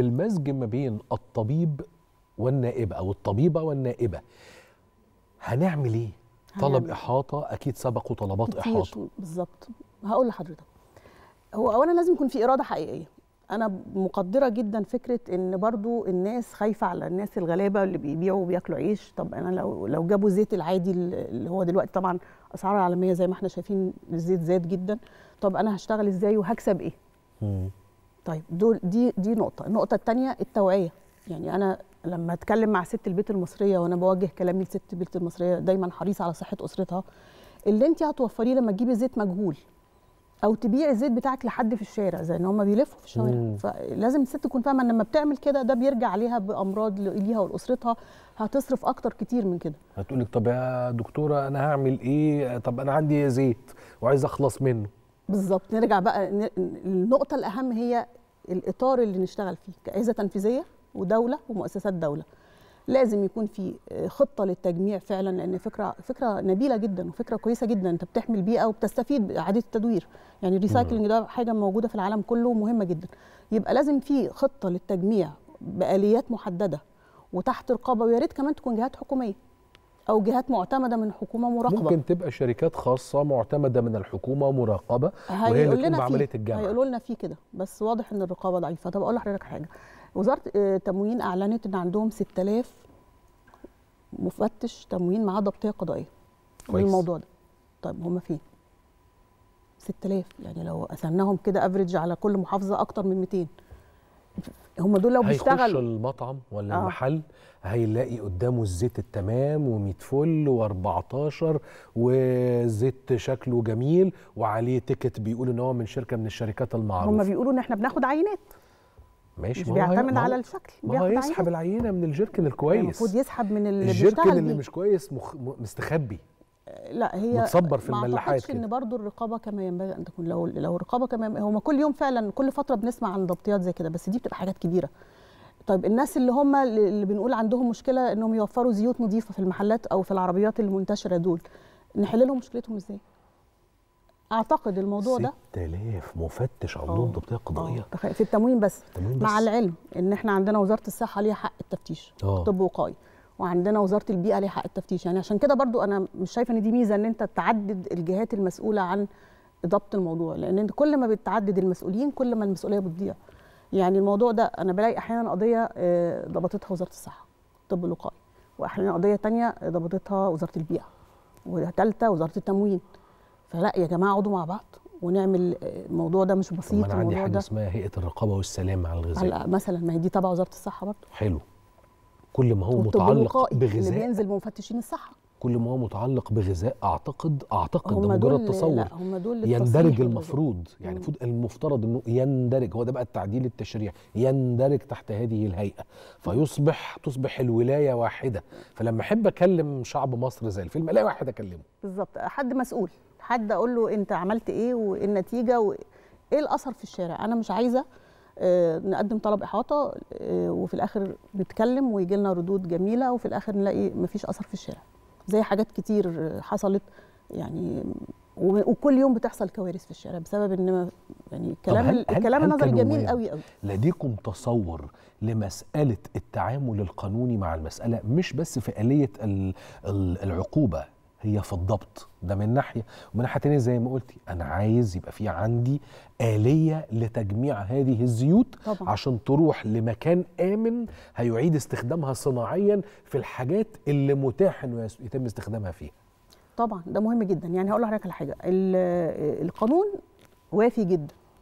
المزج ما بين الطبيب والنائبه او الطبيبه والنائبه هنعمل ايه طلب احاطه اكيد سبقوا طلبات احاطه بالظبط هقول لحضرتك هو اولا لازم يكون في اراده حقيقيه انا مقدره جدا فكره ان برضو الناس خايفه على الناس الغلابه اللي بيبيعوا وبياكلوا عيش طب انا لو لو جابوا زيت العادي اللي هو دلوقتي طبعا اسعار العالميه زي ما احنا شايفين الزيت زاد جدا طب انا هشتغل ازاي وهكسب ايه مم. طيب دول دي دي نقطه النقطه الثانيه التوعيه يعني انا لما اتكلم مع ست البيت المصريه وانا بوجه كلامي لست البيت المصريه دايما حريصه على صحه اسرتها اللي انت هتوفريه لما تجيبي زيت مجهول او تبيع الزيت بتاعك لحد في الشارع زي ان هما بيلفوا في الشوارع مم. فلازم الست تكون فاهمه ان لما بتعمل كده ده بيرجع عليها بامراض ليها ولاسرتها هتصرف اكتر كتير من كده هتقول لك طب يا دكتوره انا هعمل ايه طب انا عندي زيت وعايز اخلص منه بالظبط نرجع بقى النقطه الاهم هي الاطار اللي نشتغل فيه كاجهزه تنفيذيه ودوله ومؤسسات دوله لازم يكون في آه، خطه للتجميع فعلا لان فكره فكره نبيله جدا وفكره كويسه جدا انت بتحمي البيئه وبتستفيد باعاده التدوير يعني الريسايكلنج ده حاجه موجوده في العالم كله ومهمه جدا يبقى لازم في خطه للتجميع باليات محدده وتحت رقابه ويا ريت كمان تكون جهات حكوميه او جهات معتمده من حكومه مراقبه ممكن تبقى شركات خاصه معتمده من الحكومه مراقبه وهي اللي تقوم بعمليه الجمع هيقولوا لنا فيه كده بس واضح ان الرقابه ضعيفه طب اقول لحضرتك حاجه وزاره آه، التموين اعلنت ان عندهم 6000 مفتش تموين معاه ضبطيه قضائيه كويس الموضوع ده طيب هم فين 6000 يعني لو قسمناهم كده افريج على كل محافظه اكتر من 200 هم دول لو بيشتغلوا هيخش المطعم ولا آه. المحل هيلاقي قدامه الزيت التمام و100 فل و14 وزيت شكله جميل وعليه تيكت بيقول ان هو من شركه من الشركات المعروفه هم بيقولوا ان احنا بناخد عينات ماشي مش بيعتمد على الشكل ما هو يسحب عينة. العينه من الجيركن الكويس المفروض يسحب من اللي الجيركن اللي مش كويس مخ... مستخبي لا هي متصبر في الملاحات ما ان برضو الرقابه كما ينبغي ان تكون لو لو الرقابه كما هو كل يوم فعلا كل فتره بنسمع عن ضبطيات زي كده بس دي بتبقى حاجات كبيره طيب الناس اللي هم اللي بنقول عندهم مشكله انهم يوفروا زيوت نظيفه في المحلات او في العربيات المنتشره دول نحل لهم مشكلتهم ازاي؟ اعتقد الموضوع ده 6000 مفتش عندهم آه. ضبطيه قضائيه آه، في التموين بس التموين بس مع العلم ان احنا عندنا وزاره الصحه ليها حق التفتيش آه. طب وقائي وعندنا وزاره البيئه ليها حق التفتيش يعني عشان كده برضو انا مش شايفه ان دي ميزه ان انت تعدد الجهات المسؤوله عن ضبط الموضوع لان انت كل ما بتعدد المسؤولين كل ما المسؤوليه بتضيع يعني الموضوع ده انا بلاقي احيانا قضيه آه، ضبطتها وزاره الصحه طب الوقائي واحيانا قضيه تانية ضبطتها وزاره البيئه وثالثه وزاره التموين فلا يا جماعه اقعدوا مع بعض ونعمل آه، الموضوع ده مش بسيط انا عندي حاجه اسمها هيئه الرقابه والسلام على الغذاء مثلا ما هي دي تبع وزاره الصحه برضه حلو كل ما هو متعلق بغذاء اللي بينزل بمفتشين الصحه كل ما هو متعلق بغذاء اعتقد اعتقد ده مجرد تصور لا هم دول يندرج المفروض يعني المفروض المفترض انه يندرج هو ده بقى التعديل التشريعي يندرج تحت هذه الهيئه فيصبح تصبح الولايه واحده فلما احب اكلم شعب مصر زي الفيلم الاقي واحد اكلمه بالظبط حد مسؤول حد اقول له انت عملت ايه وايه النتيجه وايه الاثر في الشارع انا مش عايزه آه، نقدم طلب احاطه آه، وفي الاخر نتكلم ويجي لنا ردود جميله وفي الاخر نلاقي مفيش اثر في الشارع زي حاجات كتير حصلت يعني وكل يوم بتحصل كوارث في الشارع بسبب ان يعني كلام هل الكلام النظري جميل قوي قوي لديكم تصور لمساله التعامل القانوني مع المساله مش بس في اليه العقوبه هي في الضبط ده من ناحيه ومن ناحيه تانية زي ما قلتي انا عايز يبقى في عندي اليه لتجميع هذه الزيوت طبعا. عشان تروح لمكان امن هيعيد استخدامها صناعيا في الحاجات اللي متاح انه يتم استخدامها فيها طبعا ده مهم جدا يعني هقول لحضرتك على حاجه القانون وافي جدا